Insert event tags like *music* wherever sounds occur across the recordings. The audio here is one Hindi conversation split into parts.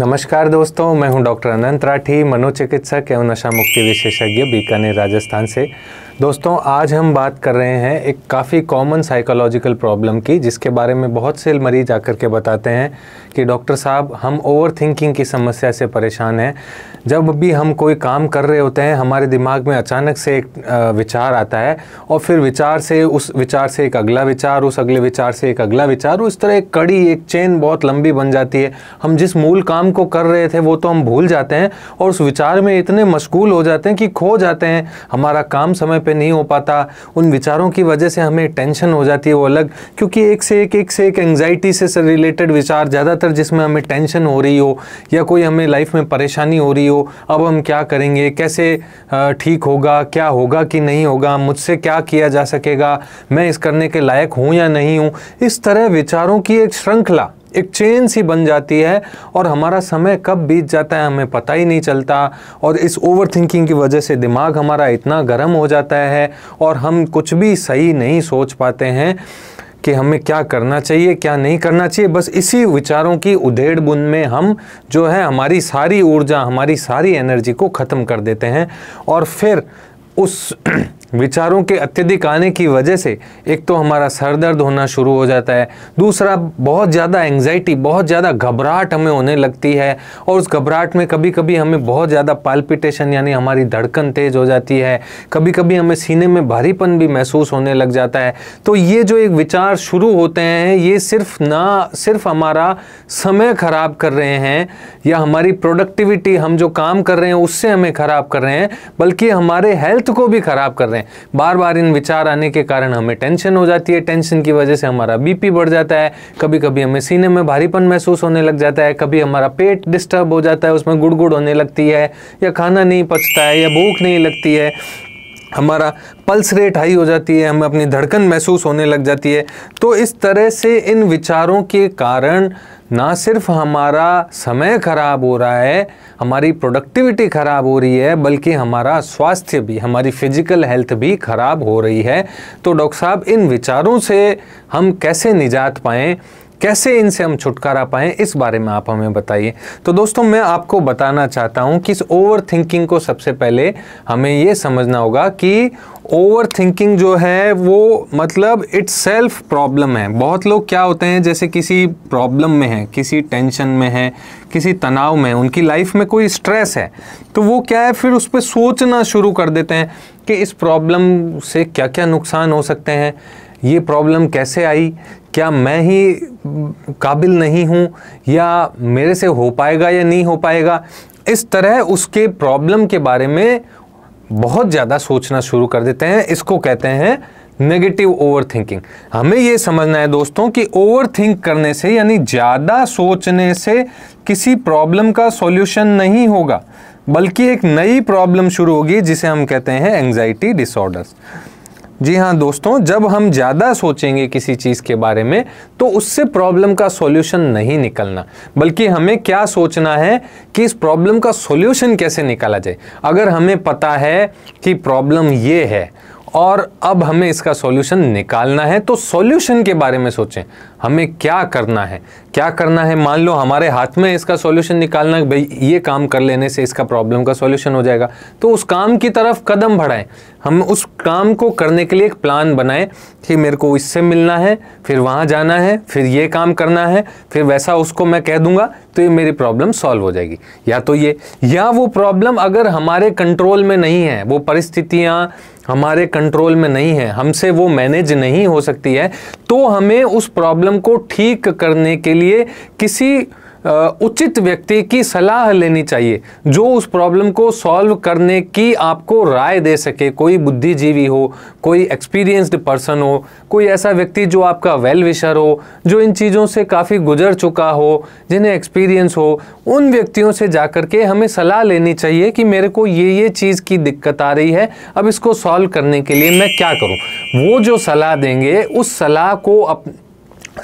नमस्कार दोस्तों मैं हूं डॉक्टर अनंत राठी मनोचिकित्सक एवं नशा मुक्ति विशेषज्ञ बीकानेर राजस्थान से दोस्तों आज हम बात कर रहे हैं एक काफ़ी कॉमन साइकोलॉजिकल प्रॉब्लम की जिसके बारे में बहुत से मरीज आकर के बताते हैं कि डॉक्टर साहब हम ओवर थिंकिंग की समस्या से परेशान हैं जब भी हम कोई काम कर रहे होते हैं हमारे दिमाग में अचानक से एक विचार आता है और फिर विचार से उस विचार से एक अगला विचार उस अगले विचार से एक अगला विचार उस तरह एक कड़ी एक चेन बहुत लंबी बन जाती है हम जिस मूल काम को कर रहे थे वो तो हम भूल जाते हैं और उस विचार में इतने मशगूल हो जाते हैं कि खो जाते हैं हमारा काम समय पर नहीं हो पाता उन विचारों की वजह से हमें टेंशन हो जाती है वो अलग क्योंकि एक से एक एक से एक एंगजाइटी से रिलेटेड विचार ज़्यादातर मैटर जिसमें हमें टेंशन हो रही हो या कोई हमें लाइफ में परेशानी हो रही हो अब हम क्या करेंगे कैसे ठीक होगा क्या होगा कि नहीं होगा मुझसे क्या किया जा सकेगा मैं इस करने के लायक हूँ या नहीं हूँ इस तरह विचारों की एक श्रृंखला एक चेन सी बन जाती है और हमारा समय कब बीत जाता है हमें पता ही नहीं चलता और इस ओवर थिंकिंग की वजह से दिमाग हमारा इतना गर्म हो जाता है और हम कुछ भी सही नहीं सोच पाते हैं कि हमें क्या करना चाहिए क्या नहीं करना चाहिए बस इसी विचारों की उधेड़ बुन में हम जो है हमारी सारी ऊर्जा हमारी सारी एनर्जी को ख़त्म कर देते हैं और फिर उस *clears throat* विचारों के अत्यधिक आने की वजह से एक तो हमारा सर दर्द होना शुरू हो जाता है दूसरा बहुत ज़्यादा एंग्जाइटी बहुत ज़्यादा घबराहट हमें होने लगती है और उस घबराहट में कभी कभी हमें बहुत ज़्यादा पाल्पिटेशन यानी हमारी धड़कन तेज़ हो जाती है कभी कभी हमें सीने में भारीपन भी महसूस होने लग जाता है तो ये जो एक विचार शुरू होते हैं ये सिर्फ ना सिर्फ हमारा समय ख़राब कर रहे हैं या हमारी प्रोडक्टिविटी हम जो काम कर रहे हैं उससे हमें ख़राब कर रहे हैं बल्कि हमारे हेल्थ को भी ख़राब कर रहे हैं रहे हैं बार बार इन विचार आने के कारण हमें टेंशन हो जाती है टेंशन की वजह से हमारा बीपी बढ़ जाता है कभी कभी हमें सीने में भारीपन महसूस होने लग जाता है कभी हमारा पेट डिस्टर्ब हो जाता है उसमें गुड़गुड़ होने लगती है या खाना नहीं पचता है या भूख नहीं लगती है हमारा पल्स रेट हाई हो जाती है हमें अपनी धड़कन महसूस होने लग जाती है तो इस तरह से इन विचारों के कारण ना सिर्फ हमारा समय खराब हो रहा है हमारी प्रोडक्टिविटी खराब हो रही है बल्कि हमारा स्वास्थ्य भी हमारी फिजिकल हेल्थ भी खराब हो रही है तो डॉक्टर साहब इन विचारों से हम कैसे निजात पाएँ कैसे इनसे हम छुटकारा पाएँ इस बारे में आप हमें बताइए तो दोस्तों मैं आपको बताना चाहता हूँ कि इस ओवर थिंकिंग को सबसे पहले हमें ये समझना होगा कि ओवर थिंकिंग जो है वो मतलब इट्स सेल्फ प्रॉब्लम है बहुत लोग क्या होते हैं जैसे किसी प्रॉब्लम में है किसी टेंशन में है किसी तनाव में उनकी लाइफ में कोई स्ट्रेस है तो वो क्या है फिर उस पर सोचना शुरू कर देते हैं कि इस प्रॉब्लम से क्या क्या नुकसान हो सकते हैं ये प्रॉब्लम कैसे आई क्या मैं ही काबिल नहीं हूँ या मेरे से हो पाएगा या नहीं हो पाएगा इस तरह उसके प्रॉब्लम के बारे में बहुत ज़्यादा सोचना शुरू कर देते हैं इसको कहते हैं नेगेटिव ओवर थिंकिंग हमें ये समझना है दोस्तों कि ओवर थिंक करने से यानी ज़्यादा सोचने से किसी प्रॉब्लम का सॉल्यूशन नहीं होगा बल्कि एक नई प्रॉब्लम शुरू होगी जिसे हम कहते हैं एंजाइटी डिसऑर्डर्स जी हाँ दोस्तों जब हम ज़्यादा सोचेंगे किसी चीज़ के बारे में तो उससे प्रॉब्लम का सॉल्यूशन नहीं निकलना बल्कि हमें क्या सोचना है कि इस प्रॉब्लम का सॉल्यूशन कैसे निकाला जाए अगर हमें पता है कि प्रॉब्लम ये है और अब हमें इसका सॉल्यूशन निकालना है तो सॉल्यूशन के बारे में सोचें हमें क्या करना है क्या करना है मान लो हमारे हाथ में इसका सॉल्यूशन निकालना भाई ये काम कर लेने से इसका प्रॉब्लम का सॉल्यूशन हो जाएगा तो उस काम की तरफ कदम बढ़ाएं हम उस काम को करने के लिए एक प्लान बनाएं कि मेरे को इससे मिलना है फिर वहाँ जाना है फिर ये काम करना है फिर वैसा उसको मैं कह दूंगा तो ये मेरी प्रॉब्लम सॉल्व हो जाएगी या तो ये या वो प्रॉब्लम अगर हमारे कंट्रोल में नहीं है वो परिस्थितियाँ हमारे कंट्रोल में नहीं है हमसे वो मैनेज नहीं हो सकती है तो हमें उस प्रॉब्लम को ठीक करने के लिए किसी उचित व्यक्ति की सलाह लेनी चाहिए जो उस प्रॉब्लम को सॉल्व करने की आपको राय दे सके कोई बुद्धिजीवी हो कोई एक्सपीरियंस्ड पर्सन हो कोई ऐसा व्यक्ति जो आपका वेल विशर हो जो इन चीज़ों से काफ़ी गुजर चुका हो जिन्हें एक्सपीरियंस हो उन व्यक्तियों से जा कर के हमें सलाह लेनी चाहिए कि मेरे को ये ये चीज़ की दिक्कत आ रही है अब इसको सॉल्व करने के लिए मैं क्या करूँ वो जो सलाह देंगे उस सलाह को अप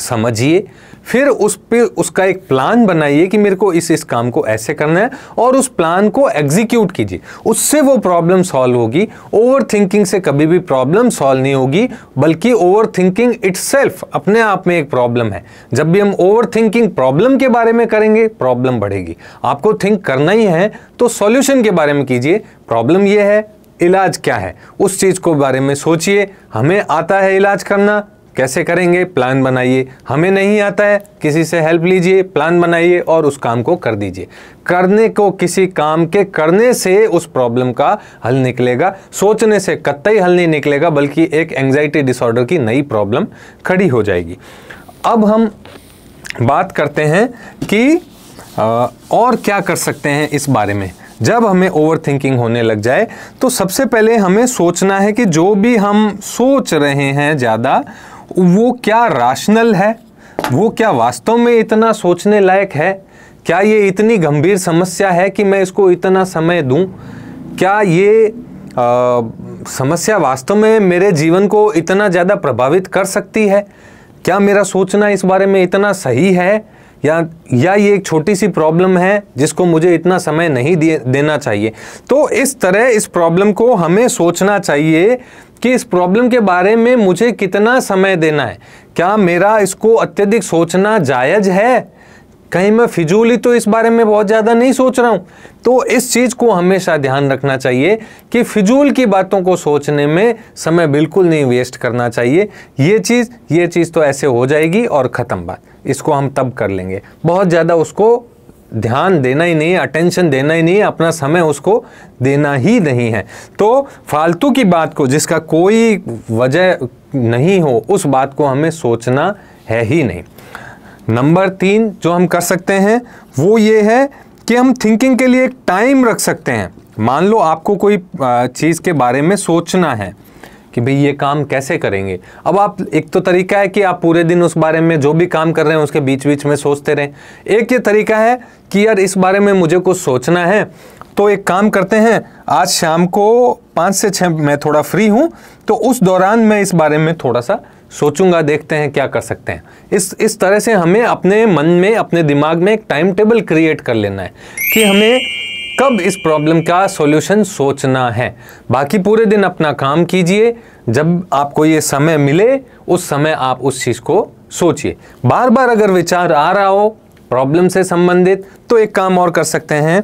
समझिए फिर उस पर उसका एक प्लान बनाइए कि मेरे को इस इस काम को ऐसे करना है और उस प्लान को एग्जीक्यूट कीजिए उससे वो प्रॉब्लम सॉल्व होगी ओवर थिंकिंग से कभी भी प्रॉब्लम सॉल्व नहीं होगी बल्कि ओवर थिंकिंग इट्सल्फ अपने आप में एक प्रॉब्लम है जब भी हम ओवर थिंकिंग प्रॉब्लम के बारे में करेंगे प्रॉब्लम बढ़ेगी आपको थिंक करना ही है तो सॉल्यूशन के बारे में कीजिए प्रॉब्लम ये है इलाज क्या है उस चीज़ को बारे में सोचिए हमें आता है इलाज करना कैसे करेंगे प्लान बनाइए हमें नहीं आता है किसी से हेल्प लीजिए प्लान बनाइए और उस काम को कर दीजिए करने को किसी काम के करने से उस प्रॉब्लम का हल निकलेगा सोचने से कतई हल नहीं निकलेगा बल्कि एक एंग्जाइटी डिसऑर्डर की नई प्रॉब्लम खड़ी हो जाएगी अब हम बात करते हैं कि और क्या कर सकते हैं इस बारे में जब हमें ओवरथिंकिंग होने लग जाए तो सबसे पहले हमें सोचना है कि जो भी हम सोच रहे हैं ज़्यादा वो क्या राशनल है वो क्या वास्तव में इतना सोचने लायक है क्या ये इतनी गंभीर समस्या है कि मैं इसको इतना समय दूं क्या ये आ, समस्या वास्तव में मेरे जीवन को इतना ज़्यादा प्रभावित कर सकती है क्या मेरा सोचना इस बारे में इतना सही है या या ये एक छोटी सी प्रॉब्लम है जिसको मुझे इतना समय नहीं दे, देना चाहिए तो इस तरह इस प्रॉब्लम को हमें सोचना चाहिए कि इस प्रॉब्लम के बारे में मुझे कितना समय देना है क्या मेरा इसको अत्यधिक सोचना जायज़ है कहीं मैं फिजूली तो इस बारे में बहुत ज़्यादा नहीं सोच रहा हूँ तो इस चीज़ को हमेशा ध्यान रखना चाहिए कि फिजूल की बातों को सोचने में समय बिल्कुल नहीं वेस्ट करना चाहिए ये चीज़ ये चीज़ तो ऐसे हो जाएगी और ख़त्म बात इसको हम तब कर लेंगे बहुत ज़्यादा उसको ध्यान देना ही नहीं अटेंशन देना ही नहीं अपना समय उसको देना ही नहीं है तो फालतू की बात को जिसका कोई वजह नहीं हो उस बात को हमें सोचना है ही नहीं नंबर तीन जो हम कर सकते हैं वो ये है कि हम थिंकिंग के लिए एक टाइम रख सकते हैं मान लो आपको कोई चीज़ के बारे में सोचना है कि भाई ये काम कैसे करेंगे अब आप एक तो तरीका है कि आप पूरे दिन उस बारे में जो भी काम कर रहे हैं उसके बीच बीच में सोचते रहें एक ये तरीका है कि यार इस बारे में मुझे कुछ सोचना है तो एक काम करते हैं आज शाम को पाँच से छः मैं थोड़ा फ्री हूँ तो उस दौरान मैं इस बारे में थोड़ा सा सोचूंगा देखते हैं क्या कर सकते हैं इस इस तरह से हमें अपने मन में अपने दिमाग में एक टाइम टेबल क्रिएट कर लेना है कि हमें कब इस प्रॉब्लम का सॉल्यूशन सोचना है बाकी पूरे दिन अपना काम कीजिए जब आपको ये समय मिले उस समय आप उस चीज़ को सोचिए बार बार अगर विचार आ रहा हो प्रॉब्लम से संबंधित तो एक काम और कर सकते हैं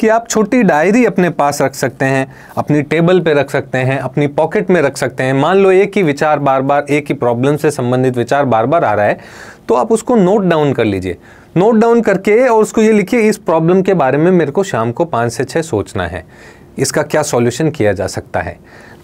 कि आप छोटी डायरी अपने पास रख सकते हैं अपनी टेबल पे रख सकते हैं अपनी पॉकेट में रख सकते हैं मान लो एक ही विचार बार बार एक ही प्रॉब्लम से संबंधित विचार बार बार आ रहा है तो आप उसको नोट डाउन कर लीजिए नोट डाउन करके और उसको ये लिखिए इस प्रॉब्लम के बारे में मेरे को शाम को पाँच से छः सोचना है इसका क्या सॉल्यूशन किया जा सकता है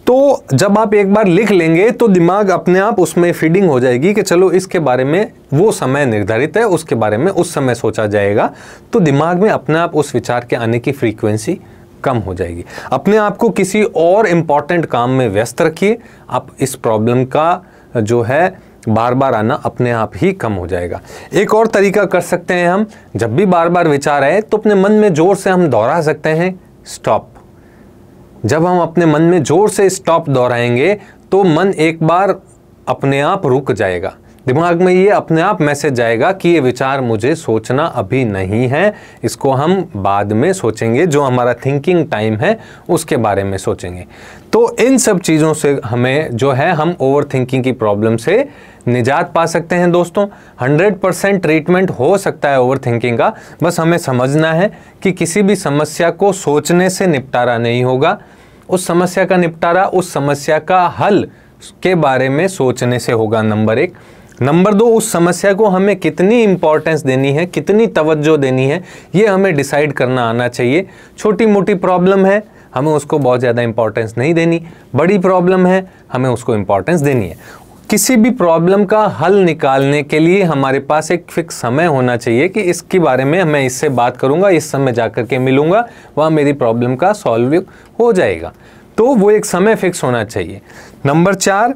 तो जब आप एक बार लिख लेंगे तो दिमाग अपने आप उसमें फीडिंग हो जाएगी कि चलो इसके बारे में वो समय निर्धारित है उसके बारे में उस समय सोचा जाएगा तो दिमाग में अपने आप उस विचार के आने की फ्रीक्वेंसी कम हो जाएगी अपने आप को किसी और इम्पॉर्टेंट काम में व्यस्त रखिए आप इस प्रॉब्लम का जो है बार बार आना अपने आप ही कम हो जाएगा एक और तरीका कर सकते हैं हम जब भी बार बार विचार आए तो अपने मन में जोर से हम दोहरा सकते हैं स्टॉप जब हम अपने मन में जोर से स्टॉप दोहराएंगे तो मन एक बार अपने आप रुक जाएगा दिमाग में ये अपने आप मैसेज जाएगा कि ये विचार मुझे सोचना अभी नहीं है इसको हम बाद में सोचेंगे जो हमारा थिंकिंग टाइम है उसके बारे में सोचेंगे तो इन सब चीज़ों से हमें जो है हम ओवर थिंकिंग की प्रॉब्लम से निजात पा सकते हैं दोस्तों 100 परसेंट ट्रीटमेंट हो सकता है ओवर थिंकिंग का बस हमें समझना है कि किसी भी समस्या को सोचने से निपटारा नहीं होगा उस समस्या का निपटारा उस समस्या का हल के बारे में सोचने से होगा नंबर एक नंबर दो उस समस्या को हमें कितनी इंपॉर्टेंस देनी है कितनी तवज्जो देनी है ये हमें डिसाइड करना आना चाहिए छोटी मोटी प्रॉब्लम है हमें उसको बहुत ज़्यादा इंपॉर्टेंस नहीं देनी बड़ी प्रॉब्लम है हमें उसको इंपॉर्टेंस देनी है किसी भी प्रॉब्लम का हल निकालने के लिए हमारे पास एक फिक्स समय होना चाहिए कि इसके बारे में मैं इससे बात करूंगा इस समय जा कर के मिलूंगा वहाँ मेरी प्रॉब्लम का सॉल्व हो जाएगा तो वो एक समय फिक्स होना चाहिए नंबर चार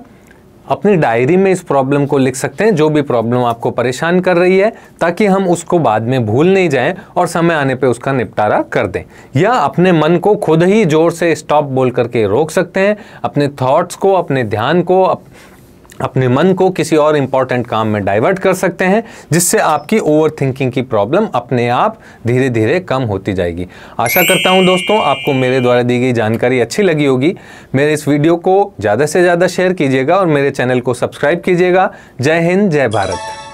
अपनी डायरी में इस प्रॉब्लम को लिख सकते हैं जो भी प्रॉब्लम आपको परेशान कर रही है ताकि हम उसको बाद में भूल नहीं जाएं और समय आने पे उसका निपटारा कर दें या अपने मन को खुद ही ज़ोर से स्टॉप बोल करके रोक सकते हैं अपने थॉट्स को अपने ध्यान को अप, अपने मन को किसी और इम्पॉर्टेंट काम में डाइवर्ट कर सकते हैं जिससे आपकी ओवर थिंकिंग की प्रॉब्लम अपने आप धीरे धीरे कम होती जाएगी आशा करता हूं दोस्तों आपको मेरे द्वारा दी गई जानकारी अच्छी लगी होगी मेरे इस वीडियो को ज़्यादा से ज़्यादा शेयर कीजिएगा और मेरे चैनल को सब्सक्राइब कीजिएगा जय हिंद जय भारत